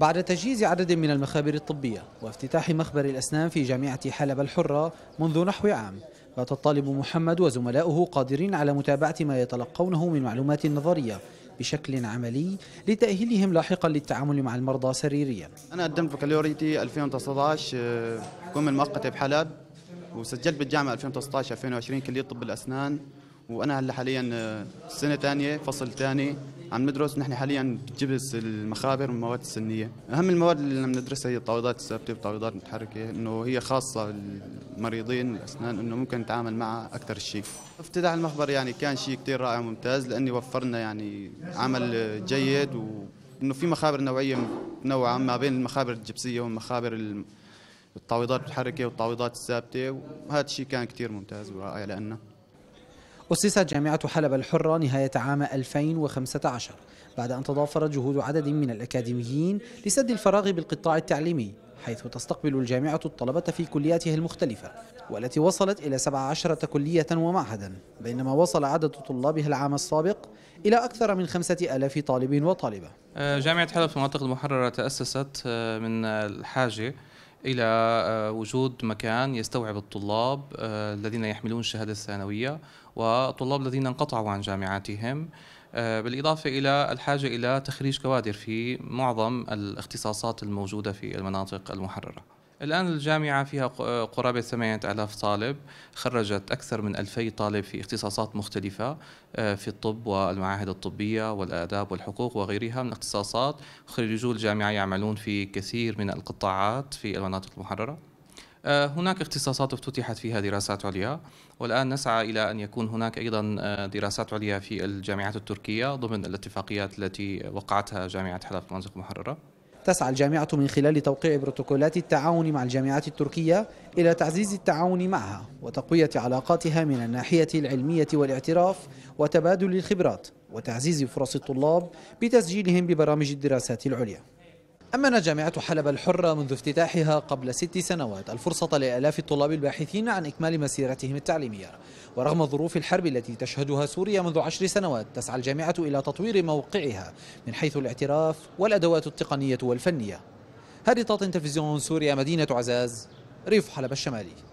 بعد تجهيز عدد من المخابر الطبية وافتتاح مخبر الأسنان في جامعة حلب الحرة منذ نحو عام بات الطالب محمد وزملاؤه قادرين على متابعة ما يتلقونه من معلومات نظرية بشكل عملي لتأهيلهم لاحقا للتعامل مع المرضى سريريا أنا قدمت بكالوريتي 2019 آه، كم من مؤقتة بحلب وسجلت بالجامعة 2019-2020 كلية طب الأسنان وانا هلا حاليا آه، سنه ثانيه فصل ثاني عم ندرس نحن حاليا بجبس المخابر والمواد السنيه اهم المواد اللي بندرسها ندرسها هي التعويضات الثابته والتعويضات المتحركه انه هي خاصه المريضين الاسنان انه ممكن نتعامل معها اكثر شيء افتتاح المخبر يعني كان شيء كثير رائع وممتاز لاني وفرنا يعني عمل جيد وانه في مخابر نوعيه متنوعه ما بين المخابر الجبسيه والمخابر التعويضات المتحركه والتعويضات الثابته وهذا الشيء كان كثير ممتاز ورائع لنا أسست جامعة حلب الحرة نهاية عام 2015 بعد أن تضافرت جهود عدد من الأكاديميين لسد الفراغ بالقطاع التعليمي حيث تستقبل الجامعة الطلبة في كلياتها المختلفة والتي وصلت إلى 17 كلية ومعهدا بينما وصل عدد طلابها العام السابق إلى أكثر من 5000 طالب وطالبة آه، جامعة حلب في المناطق المحررة تأسست آه، من الحاجة الى آه، وجود مكان يستوعب الطلاب آه، الذين يحملون الشهاده الثانويه والطلاب الذين انقطعوا عن جامعاتهم آه، بالإضافة إلى الحاجة إلى تخريج كوادر في معظم الاختصاصات الموجودة في المناطق المحررة الآن الجامعة فيها قرابة 8000 طالب خرجت أكثر من 2000 طالب في اختصاصات مختلفة آه، في الطب والمعاهد الطبية والآداب والحقوق وغيرها من الاختصاصات خريجو الجامعة يعملون في كثير من القطاعات في المناطق المحررة آه، هناك اختصاصات افتتحت فيها دراسات عليا والآن نسعى إلى أن يكون هناك أيضا آه، دراسات عليا في الجامعات التركية ضمن الاتفاقيات التي وقعتها جامعة حلب المناطق المحررة تسعى الجامعة من خلال توقيع بروتوكولات التعاون مع الجامعات التركية إلى تعزيز التعاون معها وتقوية علاقاتها من الناحية العلمية والاعتراف وتبادل الخبرات وتعزيز فرص الطلاب بتسجيلهم ببرامج الدراسات العليا أمن جامعة حلب الحرة منذ افتتاحها قبل ست سنوات الفرصة لآلاف الطلاب الباحثين عن إكمال مسيرتهم التعليمية ورغم ظروف الحرب التي تشهدها سوريا منذ عشر سنوات تسعى الجامعة إلى تطوير موقعها من حيث الاعتراف والأدوات التقنية والفنية هذه تلفزيون سوريا مدينة عزاز ريف حلب الشمالي